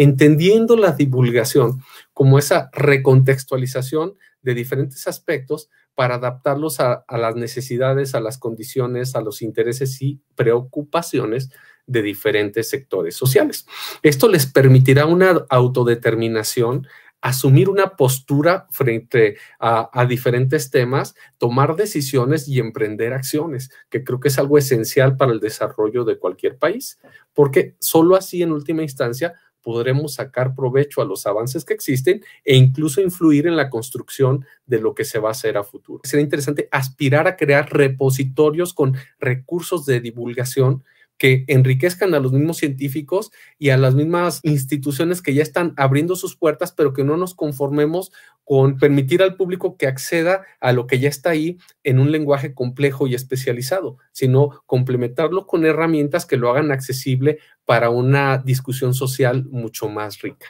entendiendo la divulgación como esa recontextualización de diferentes aspectos para adaptarlos a, las necesidades, a las condiciones, a los intereses y preocupaciones de diferentes sectores sociales. Esto les permitirá una autodeterminación, asumir una postura frente a, a diferentes temas, tomar decisiones y emprender acciones, que creo que es algo esencial para el desarrollo de cualquier país, porque solo así, en última instancia, podremos sacar provecho a los avances que existen e incluso influir en la construcción de lo que se va a hacer a futuro. Sería interesante aspirar a crear repositorios con recursos de divulgación que enriquezcan a los mismos científicos y a las mismas instituciones que ya están abriendo sus puertas, pero que no nos conformemos con permitir al público que acceda a lo que ya está ahí en un lenguaje complejo y especializado, sino complementarlo con herramientas que lo hagan accesible para una discusión social mucho más rica.